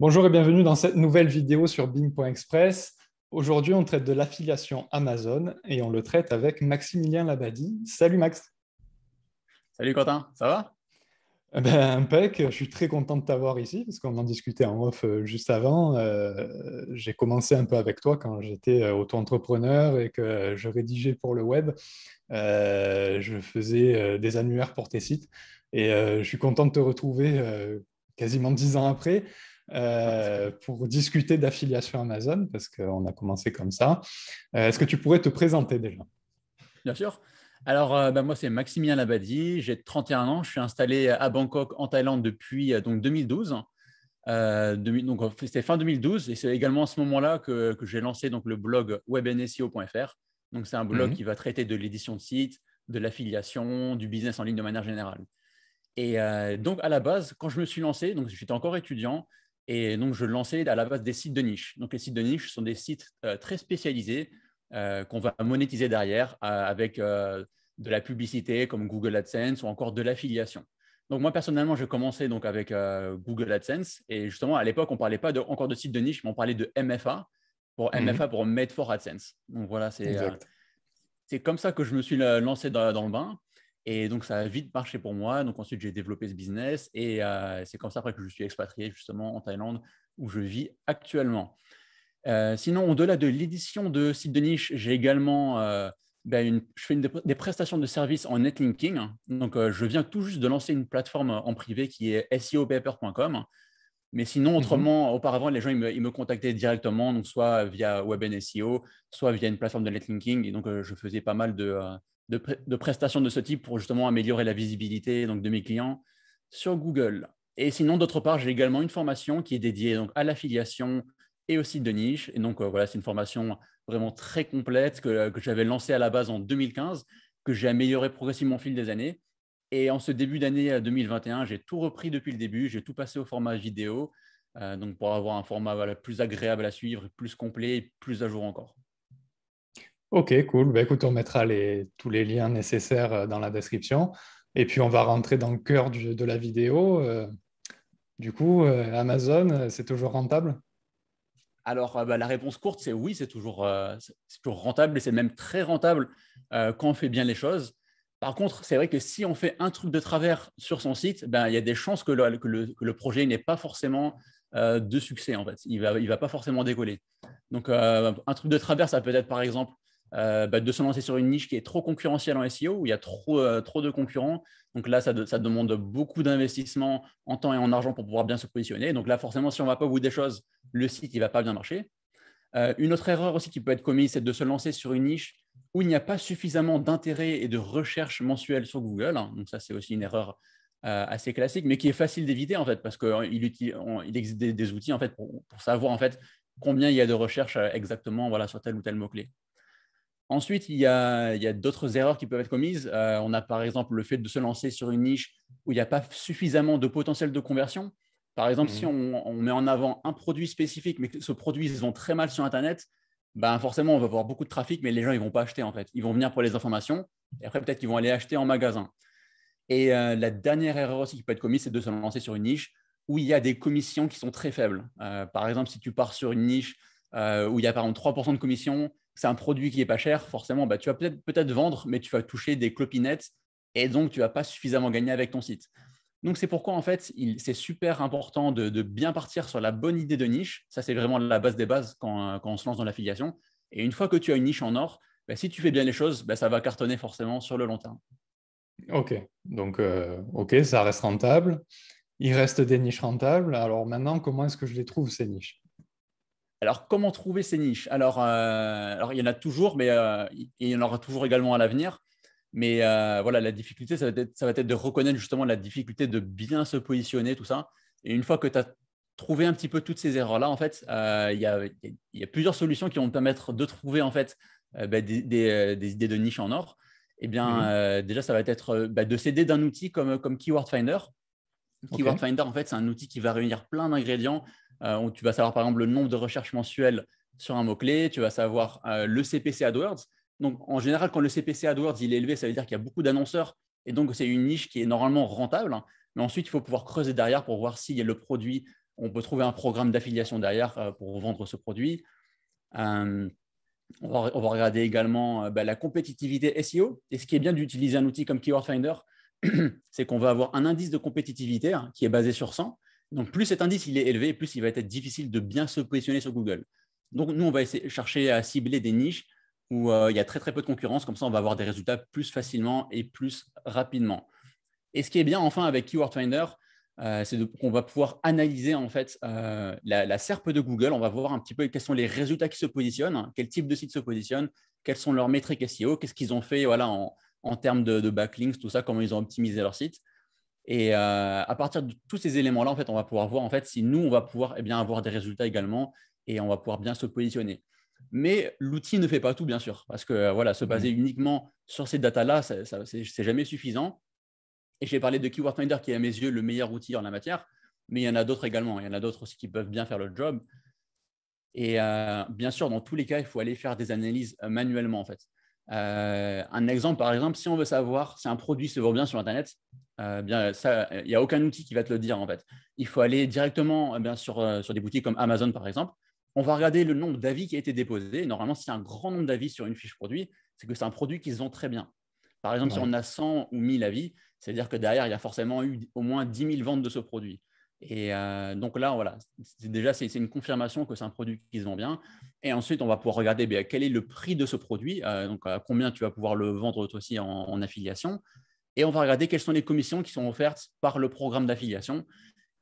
Bonjour et bienvenue dans cette nouvelle vidéo sur Bing.express. Aujourd'hui, on traite de l'affiliation Amazon et on le traite avec Maximilien Labadie. Salut Max. Salut Quentin, ça va eh ben, impec, je suis très content de t'avoir ici parce qu'on en discutait en off euh, juste avant. Euh, j'ai commencé un peu avec toi quand j'étais euh, auto-entrepreneur et que je rédigeais pour le web. je faisais des annuaires pour tes sites et je suis content de te retrouver quasiment dix ans après. Euh, pour discuter d'affiliation Amazon, parce qu'on a commencé comme ça. Euh, est-ce que tu pourrais te présenter déjà Bien sûr. Alors, euh, bah, moi, c'est Maximilien Labadi, j'ai 31 ans, je suis installé à Bangkok, en Thaïlande, depuis donc 2012. donc, c'était fin 2012, et c'est également à ce moment-là que, j'ai lancé donc, le blog webnseo.fr. Donc, c'est un blog mhm. qui va traiter de l'édition de sites, de l'affiliation, du business en ligne de manière générale. Et donc, à la base, quand je me suis lancé, donc j'étais encore étudiant, et donc, je lançais à la base des sites de niche. Donc, les sites de niche sont des sites euh, très spécialisés euh, qu'on va monétiser derrière euh, avec de la publicité comme Google AdSense ou encore de l'affiliation. Donc, moi, personnellement, je commençais donc avec Google AdSense. Et justement, à l'époque, on ne parlait pas de, encore de sites de niche, mais on parlait de MFA pour MFA mhm. pour Made for AdSense. Donc, voilà, c'est c'est comme ça que je me suis lancé dans, dans le bain. Et donc, ça a vite marché pour moi. Donc, ensuite, j'ai développé ce business. Et euh, c'est comme ça après que je suis expatrié justement en Thaïlande, où je vis actuellement. Euh, sinon, au-delà de l'édition de sites de niche, j'ai également, euh, ben, une, je fais des prestations de services en netlinking. Donc, je viens tout juste de lancer une plateforme en privé qui est seopaper.com. Mais sinon, mmh autrement, auparavant, les gens, ils me, contactaient directement, donc soit via WebN soit via une plateforme de netlinking. Et donc, je faisais pas mal de, de, prestations de ce type pour justement améliorer la visibilité donc, de mes clients sur Google. Et sinon, d'autre part, j'ai également une formation qui est dédiée donc, à l'affiliation et au site de niche. Et donc, euh, voilà, c'est une formation vraiment très complète que, euh, j'avais lancée à la base en 2015, que j'ai améliorée progressivement au fil des années. Et en ce début d'année 2021, euh, j'ai tout repris depuis le début, j'ai tout passé au format vidéo, donc pour avoir un format plus agréable à suivre, plus complet, plus à jour encore. Ok, cool. Ben écoute, on mettra les, tous les liens nécessaires euh, dans la description. Et puis, on va rentrer dans le cœur de la vidéo. Euh. Du coup, euh, Amazon, c'est toujours rentable alors, bah, la réponse courte, c'est oui, c'est toujours, toujours, rentable et c'est même très rentable quand on fait bien les choses. Par contre, c'est vrai que si on fait un truc de travers sur son site, ben, il y a des chances que le, que le, projet n'ait pas forcément de succès, en fait. Il ne va, il va, pas forcément décoller. Donc, un truc de travers, ça peut être, par exemple, euh, bah, de se lancer sur une niche qui est trop concurrentielle en SEO, où il y a trop, euh, de concurrents. Donc là, ça, demande beaucoup d'investissement en temps et en argent pour pouvoir bien se positionner. Donc là, forcément, si on ne va pas au bout des choses, le site, il ne va pas bien marcher. Euh, une autre erreur aussi qui peut être commise, c'est de se lancer sur une niche où il n'y a pas suffisamment d'intérêt et de recherche mensuelle sur Google. Hein. Donc ça, c'est aussi une erreur assez classique, mais qui est facile d'éviter en fait, parce qu'il existe des, outils en fait pour, savoir en fait combien il y a de recherches exactement sur tel ou tel mot-clé. Ensuite, il y a, d'autres erreurs qui peuvent être commises. Euh, on a par exemple le fait de se lancer sur une niche où il n'y a pas suffisamment de potentiel de conversion. Par exemple, si mhm. on, met en avant un produit spécifique, mais que ce produit se vend très mal sur Internet, ben forcément, on va avoir beaucoup de trafic, mais les gens, ils vont pas acheter en fait. Ils vont venir pour les informations et après, peut-être qu'ils vont aller acheter en magasin. Et euh, la dernière erreur aussi qui peut être commise, c'est de se lancer sur une niche où il y a des commissions qui sont très faibles. Euh, par exemple, si tu pars sur une niche où il y a par exemple 3% de commission, c'est un produit qui n'est pas cher, forcément, bah, tu vas peut-être vendre, mais tu vas toucher des clopinettes et donc tu vas pas suffisamment gagner avec ton site. Donc c'est pourquoi en fait, c'est super important de, bien partir sur la bonne idée de niche. Ça, c'est vraiment la base des bases quand, on se lance dans l'affiliation. Et une fois que tu as une niche en or, bah, si tu fais bien les choses, bah, ça va cartonner forcément sur le long terme. Ok, donc euh, ok, ça reste rentable. Il reste des niches rentables. Alors maintenant, comment est-ce que je les trouve ces niches alors, comment trouver ces niches euh, alors, il y en a toujours, mais euh, il y en aura toujours également à l'avenir. Mais euh, voilà, la difficulté, ça va, être, de reconnaître justement la difficulté de bien se positionner, tout ça. Et une fois que tu as trouvé un petit peu toutes ces erreurs-là, en fait, il y, a, plusieurs solutions qui vont te permettre de trouver en fait bah, des, idées de niche en or. Eh bien, mhm. déjà, ça va être bah, de s'aider d'un outil comme, Keyword Finder. Keyword Finder, en fait, c'est un outil qui va réunir plein d'ingrédients euh, tu vas savoir par exemple le nombre de recherches mensuelles sur un mot-clé, tu vas savoir euh, le CPC AdWords. Donc en général, quand le CPC AdWords il est élevé, ça veut dire qu'il y a beaucoup d'annonceurs et donc c'est une niche qui est normalement rentable. Hein. Mais ensuite, il faut pouvoir creuser derrière pour voir s'il y a le produit, on peut trouver un programme d'affiliation derrière euh, pour vendre ce produit. on, va, regarder également bah, la compétitivité SEO. Et ce qui est bien d'utiliser un outil comme Keyword Finder, c'est qu'on va avoir un indice de compétitivité hein, qui est basé sur 100. Donc plus cet indice il est élevé, plus il va être difficile de bien se positionner sur Google. Donc nous, on va essayer, chercher à cibler des niches où euh, il y a très très peu de concurrence, comme ça on va avoir des résultats plus facilement et plus rapidement. Et ce qui est bien enfin avec Keyword Finder, euh, c'est qu'on va pouvoir analyser en fait euh, la, SERP de Google. On va voir un petit peu quels sont les résultats qui se positionnent, hein, quel type de site se positionnent, quelles sont leurs métriques SEO, qu'est-ce qu'ils ont fait voilà, en, termes de, de, backlinks, tout ça, comment ils ont optimisé leur site. Et euh, à partir de tous ces éléments-là, en fait, on va pouvoir voir en fait, si nous, on va pouvoir eh bien, avoir des résultats également et on va pouvoir bien se positionner. Mais l'outil ne fait pas tout, bien sûr, parce que euh, voilà, se mm. baser uniquement sur ces datas-là, ce n'est c'est jamais suffisant. Et j'ai parlé de Keyword Finder, qui est à mes yeux le meilleur outil en la matière, mais il y en a d'autres également. Il y en a d'autres aussi qui peuvent bien faire le job. Et euh, bien sûr, dans tous les cas, il faut aller faire des analyses manuellement, en fait. Euh, un exemple, par exemple, si on veut savoir si un produit se vend bien sur Internet, euh, bien ça, il n'y a aucun outil qui va te le dire en fait. Il faut aller directement euh, sur, des boutiques comme Amazon par exemple. On va regarder le nombre d'avis qui a été déposé. Normalement, s'il y a un grand nombre d'avis sur une fiche produit, c'est que c'est un produit qui se vend très bien. Par exemple, si on a 100 ou 1000 avis, c'est-à-dire que derrière, il y a forcément eu au moins 10 000 ventes de ce produit. Et euh, donc là, voilà, déjà, c'est une confirmation que c'est un produit qui se vend bien. Et ensuite, on va pouvoir regarder ben, quel est le prix de ce produit, euh, donc à euh, combien tu vas pouvoir le vendre toi aussi en, affiliation. Et on va regarder quelles sont les commissions qui sont offertes par le programme d'affiliation.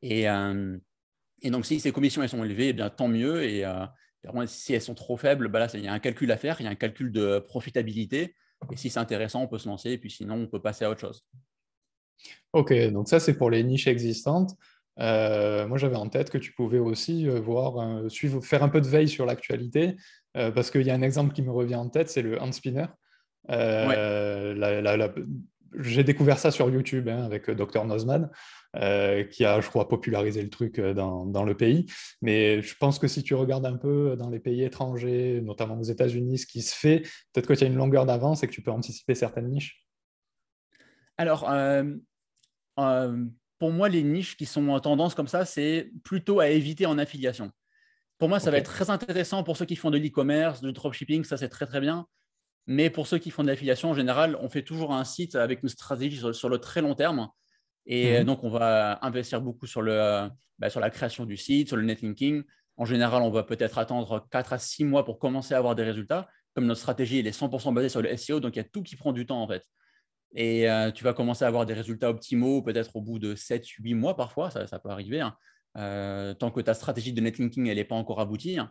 Et, donc, si ces commissions elles sont élevées, eh bien, tant mieux. Et si elles sont trop faibles, ben là, il y a un calcul à faire, il y a un calcul de profitabilité. Et si c'est intéressant, on peut se lancer. Et puis sinon, on peut passer à autre chose. OK, donc ça, c'est pour les niches existantes. Euh, moi, j'avais en tête que tu pouvais aussi euh, voir, euh, suivre, faire un peu de veille sur l'actualité, parce qu'il y a un exemple qui me revient en tête, c'est le hand spinner. J'ai découvert ça sur YouTube hein, avec Dr Nozman. qui a, je crois, popularisé le truc dans, le pays. Mais je pense que si tu regardes un peu dans les pays étrangers, notamment aux États-Unis, ce qui se fait, peut-être que tu as une longueur d'avance et que tu peux anticiper certaines niches. Alors, pour moi, les niches qui sont en tendance comme ça, c'est plutôt à éviter en affiliation. Pour moi, ça va être très intéressant pour ceux qui font de l'e-commerce, du dropshipping, ça c'est très très bien. Mais pour ceux qui font de l'affiliation, en général, on fait toujours un site avec une stratégie sur, le très long terme. Et mhm. donc, on va investir beaucoup sur, le, bah, sur la création du site, sur le netlinking. En général, on va peut-être attendre 4 à 6 mois pour commencer à avoir des résultats. Comme notre stratégie, elle est 100% basée sur le SEO, donc il y a tout qui prend du temps en fait. Et euh, tu vas commencer à avoir des résultats optimaux peut-être au bout de 7-8 mois parfois, ça, peut arriver, hein. euh, tant que ta stratégie de netlinking elle n'est pas encore aboutie. Hein.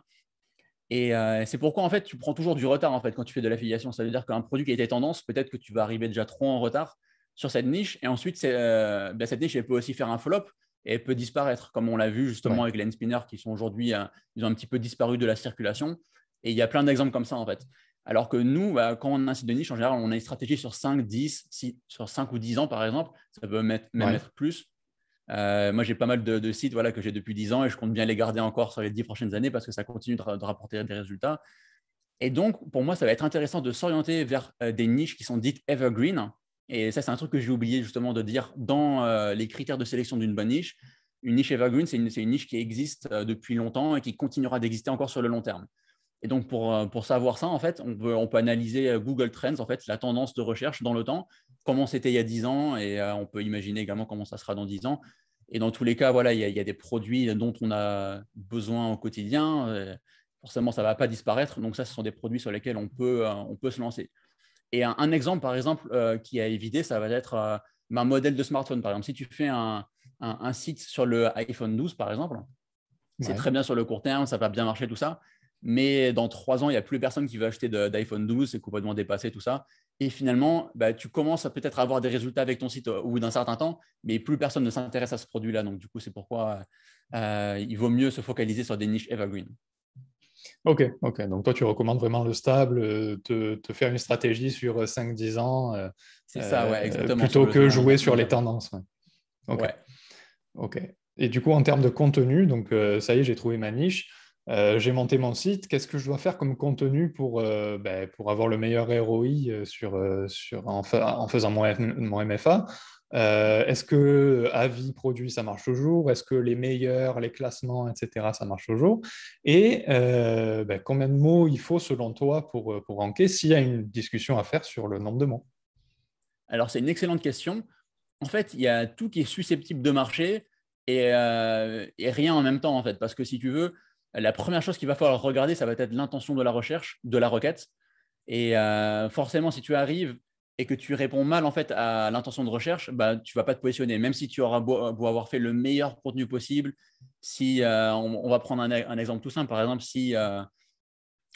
Et euh, c'est pourquoi en fait tu prends toujours du retard en fait quand tu fais de l'affiliation. Ça veut dire qu'un produit qui était tendance, peut-être que tu vas arriver déjà trop en retard sur cette niche. Et ensuite, ben, cette niche elle peut aussi faire un flop et elle peut disparaître, comme on l'a vu justement avec les spinners qui sont aujourd'hui, ont un petit peu disparu de la circulation. Et il y a plein d'exemples comme ça en fait. Alors que nous, bah, quand on a un site de niche, en général, on a une stratégie sur 5, 10, sur 5 ou 10 ans, par exemple. Ça peut mettre, même être plus. Euh, moi, j'ai pas mal de, sites voilà, que j'ai depuis 10 ans et je compte bien les garder encore sur les 10 prochaines années parce que ça continue de, rapporter des résultats. Et donc, pour moi, ça va être intéressant de s'orienter vers euh, des niches qui sont dites evergreen. Et ça, c'est un truc que j'ai oublié justement de dire dans euh, les critères de sélection d'une bonne niche. Une niche evergreen, c'est une, niche qui existe depuis longtemps et qui continuera d'exister encore sur le long terme. Et donc, pour, euh, pour savoir ça, en fait, on peut, on peut analyser euh, Google Trends, en fait, la tendance de recherche dans le temps, comment c'était il y a 10 ans, et euh, on peut imaginer également comment ça sera dans 10 ans. Et dans tous les cas, voilà, il y, a, des produits dont on a besoin au quotidien. Forcément, ça ne va pas disparaître. Donc, ça, ce sont des produits sur lesquels on peut, on peut se lancer. Et un, exemple, par exemple, qui a évité, ça va être ma un modèle de smartphone. Par exemple, si tu fais un, un, site sur le iPhone 12, par exemple, c'est très bien sur le court terme, ça va bien marcher, tout ça mais dans trois ans, il n'y a plus personne qui veut acheter d'iPhone 12, c'est complètement dépassé, tout ça. Et finalement, bah, tu commences à peut-être avoir des résultats avec ton site au euh, bout d'un certain temps, mais plus personne ne s'intéresse à ce produit-là. Donc, du coup, c'est pourquoi euh, il vaut mieux se focaliser sur des niches evergreen. Ok, ok. Donc, toi, tu recommandes vraiment le stable, euh, te, faire une stratégie sur 5-10 ans. c'est ça, ouais, exactement. Plutôt que jouer sur les tendances. Ok. Ok. Et du coup, en termes de contenu, donc ça y est, j'ai trouvé ma niche. Euh, j'ai monté mon site, qu'est-ce que je dois faire comme contenu pour, euh, ben, pour avoir le meilleur ROI euh, sur, sur, en, faisant mon, MFA Est-ce que avis produit, ça marche toujours Est-ce que les meilleurs, les classements, etc., ça marche toujours Et ben, combien de mots il faut selon toi pour, pour ranker s'il y a une discussion à faire sur le nombre de mots Alors c'est une excellente question. En fait, il y a tout qui est susceptible de marcher et, et rien en même temps, en fait. Parce que si tu veux, la première chose qu'il va falloir regarder, ça va être l'intention de la recherche, de la requête. Et euh, forcément, si tu arrives et que tu réponds mal en fait à l'intention de recherche, bah, tu ne vas pas te positionner. Même si tu auras beau, avoir fait le meilleur contenu possible, si euh, on, va prendre un, exemple tout simple, par exemple, si euh,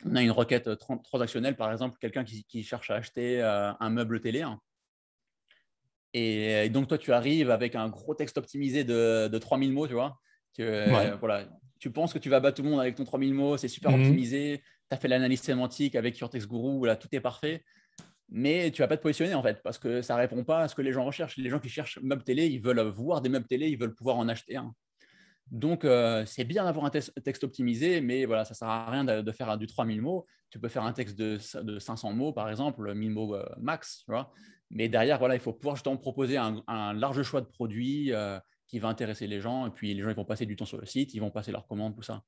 on a une requête transactionnelle, par exemple, quelqu'un qui, cherche à acheter un meuble télé, hein. et, donc toi tu arrives avec un gros texte optimisé de, 3000 mots, tu vois tu penses que tu vas battre tout le monde avec ton 3000 mots, c'est super mhm. optimisé, tu as fait l'analyse sémantique avec your text guru, tout est parfait. Mais tu vas pas te positionner en fait, parce que ça répond pas à ce que les gens recherchent. Les gens qui cherchent meubles télé, ils veulent voir des meubles télé, ils veulent pouvoir en acheter un. Donc, euh, c'est bien d'avoir un texte optimisé, mais voilà, ça ne sert à rien de, faire du 3000 mots. Tu peux faire un texte de, 500 mots, par exemple, 1000 mots euh, max. mais derrière, voilà, il faut pouvoir justement proposer un, large choix de produits, euh, qui va intéresser les gens. Et puis, les gens, vont passer du temps sur le site, ils vont passer leurs commandes, tout ça.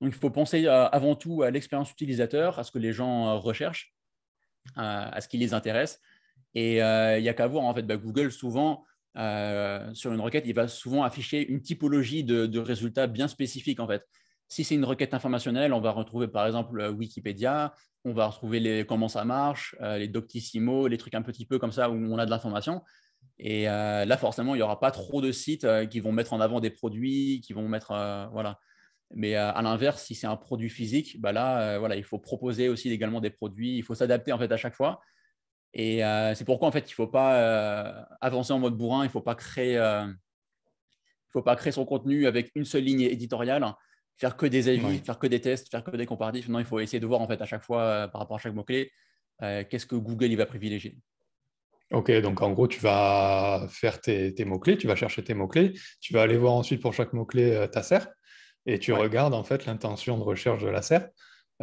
Donc, il faut penser euh, avant tout à l'expérience utilisateur, à ce que les gens euh, recherchent, euh, à ce qui les intéresse. Et il n'y a qu'à voir, en fait, bah, Google, souvent, sur une requête, il va souvent afficher une typologie de, de résultats bien spécifiques en fait. Si c'est une requête informationnelle, on va retrouver par exemple euh, Wikipédia, on va retrouver les, comment ça marche, euh, les Doctissimo, les trucs un petit peu comme ça où on a de l'information. Et euh, là, forcément, il n'y aura pas trop de sites qui vont mettre en avant des produits, qui vont mettre. voilà. Mais à l'inverse, si c'est un produit physique, bah là, voilà, il faut proposer aussi également des produits. Il faut s'adapter en fait à chaque fois. Et c'est pourquoi en fait, il ne faut pas avancer en mode bourrin. Il ne faut pas faut pas créer son contenu avec une seule ligne éditoriale faire que des avis, faire que des tests, faire que des comparatifs. Non, il faut essayer de voir en fait à chaque fois euh, par rapport à chaque mot-clé euh, qu'est-ce que Google il va privilégier. Ok, donc en gros, tu vas faire tes, mots-clés, tu vas chercher tes mots-clés, tu vas aller voir ensuite pour chaque mot-clé euh, ta SERP et tu regardes en fait l'intention de recherche de la SERP.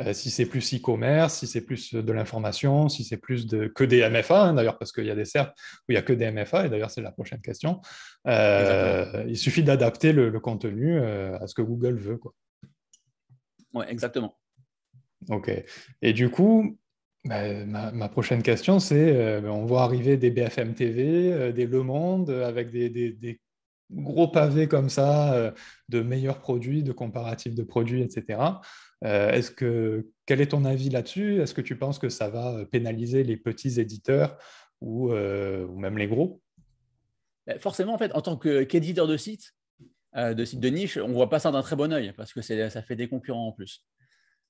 Euh, si c'est plus e-commerce, si c'est plus de l'information, si c'est plus de, que des MFA, hein, d'ailleurs, parce qu'il y a des cercles où il n'y a que des MFA, et d'ailleurs, c'est la prochaine question. Euh, il suffit d'adapter le, contenu euh, à ce que Google veut. Oui, exactement. OK. Et du coup, bah, ma, prochaine question, c'est on voit arriver des BFM TV, des Le Monde, avec des gros pavé comme ça euh, de meilleurs produits, de comparatifs de produits, etc. Euh, est-ce que quel est ton avis là-dessus Est-ce que tu penses que ça va euh, pénaliser les petits éditeurs ou, même les gros ben, Forcément, en fait, en tant qu'éditeur de site, de site de niche, on voit pas ça d'un très bon œil parce que ça fait des concurrents en plus.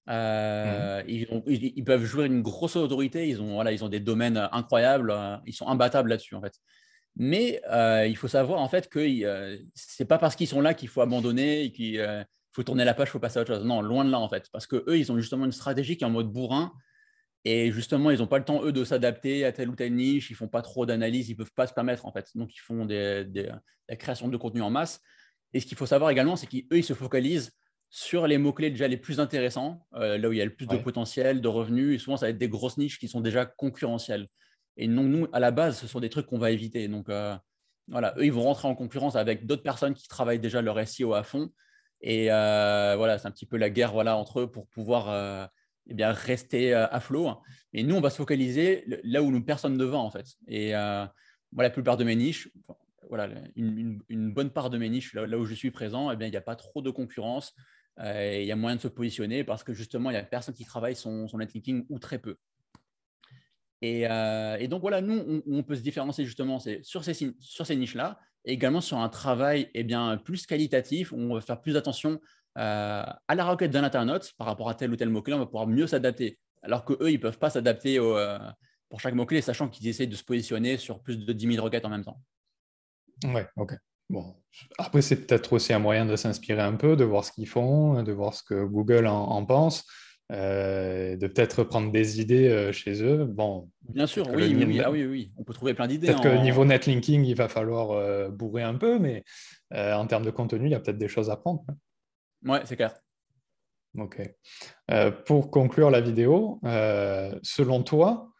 Mmh. ils, peuvent jouer une grosse autorité. Ils ont, voilà, ils ont des domaines incroyables. Hein, ils sont imbattables là-dessus, en fait. Mais euh, il faut savoir en fait que ce euh, c'est pas parce qu'ils sont là qu'il faut abandonner et qu'il euh, faut tourner la page, il faut passer à autre chose. Non, loin de là en fait, parce que eux, ils ont justement une stratégie qui est en mode bourrin. Et justement, ils n'ont pas le temps, eux, de s'adapter à telle ou telle niche. Ils ne font pas trop d'analyse, ils peuvent pas se permettre, en fait. Donc, ils font des, la création de contenu en masse. Et ce qu'il faut savoir également, c'est qu'eux, ils se focalisent sur les mots-clés déjà les plus intéressants, là où il y a le plus de potentiel, de revenus. Et souvent, ça va être des grosses niches qui sont déjà concurrentielles. Et nous, à la base, ce sont des trucs qu'on va éviter. Donc, euh, voilà, eux, ils vont rentrer en concurrence avec d'autres personnes qui travaillent déjà leur SEO à fond. Et euh, voilà, c'est un petit peu la guerre voilà, entre eux pour pouvoir euh, eh bien, rester à flot. Mais nous, on va se focaliser là où nous, personne ne en fait. Et la plupart de mes niches, voilà, une, bonne part de mes niches, là, où je suis présent, eh bien, il n'y a pas trop de concurrence. il y a moyen de se positionner parce que justement, il n'y a personne qui travaille son, son netlinking ou très peu. Euh, et, donc voilà, nous, on, peut se différencier justement sur ces, sur ces niches-là, et également sur un travail eh bien, plus qualitatif, où on va faire plus attention euh, à la requête d'un internaute par rapport à tel ou tel mot-clé, on va pouvoir mieux s'adapter. Alors qu'eux, ils ne peuvent pas s'adapter euh, pour chaque mot-clé, sachant qu'ils essayent de se positionner sur plus de 10 000 requêtes en même temps. Ouais, ok. Bon. Après, c'est peut-être aussi un moyen de s'inspirer un peu, de voir ce qu'ils font, de voir ce que Google en pense. Euh, de peut-être prendre des idées euh, chez eux. Bon, Bien sûr, ah oui, oui, oui, on peut trouver plein d'idées. Peut-être que hein. niveau netlinking, il va falloir euh, bourrer un peu, mais en termes de contenu, il y a peut-être des choses à prendre. Hein. Oui, c'est clair. Ok. pour conclure la vidéo, selon toi,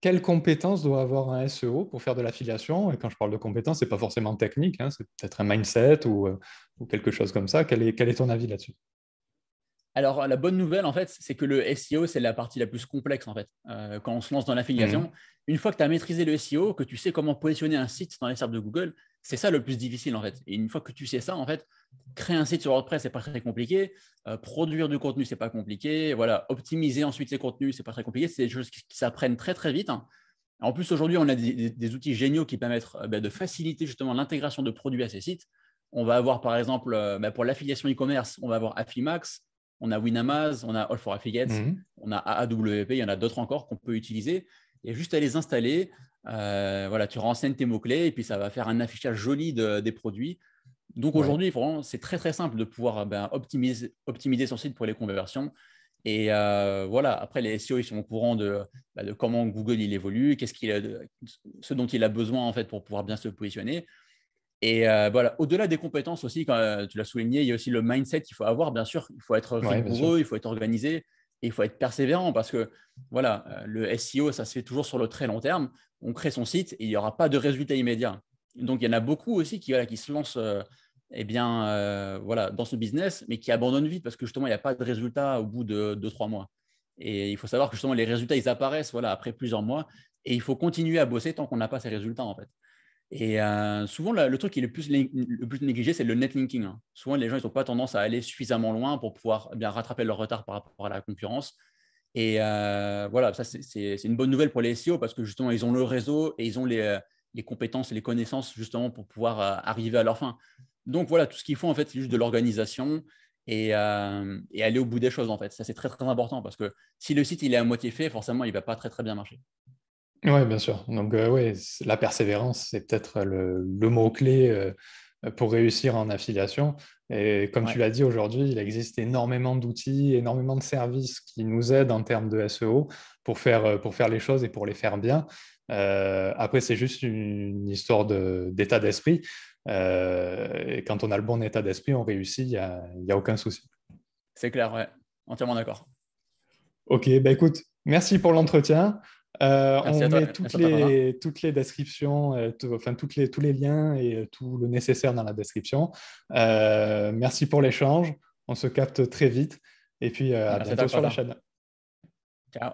quelles compétences doit avoir un SEO pour faire de l'affiliation Et quand je parle de compétences, ce n'est pas forcément technique, hein, c'est peut-être un mindset ou, quelque chose comme ça. quel est ton avis là-dessus alors, la bonne nouvelle, en fait, c'est que le SEO, c'est la partie la plus complexe, en fait, euh, quand on se lance dans l'affiliation. Mhm. Une fois que tu as maîtrisé le SEO, que tu sais comment positionner un site dans les serveurs de Google, c'est ça le plus difficile, en fait. Et une fois que tu sais ça, en fait, créer un site sur WordPress, n'est pas très compliqué. Euh, produire du contenu, c'est pas compliqué. Voilà, optimiser ensuite ces contenus, c'est pas très compliqué. C'est des choses qui, s'apprennent très, très vite. Hein. En plus, aujourd'hui, on a des, outils géniaux qui permettent euh, ben, de faciliter justement l'intégration de produits à ces sites. On va avoir, par exemple, ben, pour l'affiliation e-commerce, on va avoir Affimax on a Winamaz, on a All for Affiliates, mhm. on a AWP, il y en a d'autres encore qu'on peut utiliser. Et juste à les installer, euh, voilà, tu renseignes tes mots-clés et puis ça va faire un affichage joli des produits. Donc aujourd'hui, c'est très très simple de pouvoir ben, optimiser, optimiser son site pour les conversions. Et euh, voilà, après les SEO, ils sont au courant ben, de, comment Google il évolue, qu'est-ce qu'il ce dont il a besoin en fait pour pouvoir bien se positionner. Et euh, voilà, au-delà des compétences aussi, quand euh, tu l'as souligné, il y a aussi le mindset qu'il faut avoir, bien sûr. Il faut être rigoureux, il faut être organisé, et il faut être persévérant parce que voilà, euh, le SEO, ça se fait toujours sur le très long terme. On crée son site et il n'y aura pas de résultats immédiats. Donc, il y en a beaucoup aussi qui, voilà, qui se lancent eh bien, voilà, dans ce business, mais qui abandonnent vite parce que justement, il n'y a pas de résultats au bout de 2-3 mois. Et il faut savoir que justement, les résultats, ils apparaissent voilà, après plusieurs mois et il faut continuer à bosser tant qu'on n'a pas ces résultats en fait. Et euh, souvent, le, truc qui est le plus, négligé, c'est le net linking. Hein. Souvent, les gens n'ont pas tendance à aller suffisamment loin pour pouvoir eh bien rattraper leur retard par rapport à la concurrence. Et euh, voilà, ça, c'est une bonne nouvelle pour les SEO parce que justement, ils ont le réseau et ils ont les, euh, compétences et les connaissances justement pour pouvoir arriver à leur fin. Donc voilà, tout ce qu'ils font, en fait, c'est juste de l'organisation et, et, aller au bout des choses en fait. Ça, c'est très très important parce que si le site il est à moitié fait, forcément, il ne va pas très très bien marcher. Oui, bien sûr. Donc, euh, la persévérance, c'est peut-être le, mot-clé euh, pour réussir en affiliation. Et comme tu l'as dit aujourd'hui, il existe énormément d'outils, énormément de services qui nous aident en termes de SEO euh, pour faire, les choses et pour les faire bien. après, c'est juste une histoire d'état d'esprit. et quand on a le bon état d'esprit, on réussit, il n'y a, aucun souci. C'est clair, ouais. Entièrement d'accord. Ok, bah, écoute, merci pour l'entretien. Euh, on met toutes les, toutes les descriptions, euh, enfin toutes les, tous les liens et euh, tout le nécessaire dans la description. merci pour l'échange. On se capte très vite. Et puis à bientôt sur la chaîne. Ciao.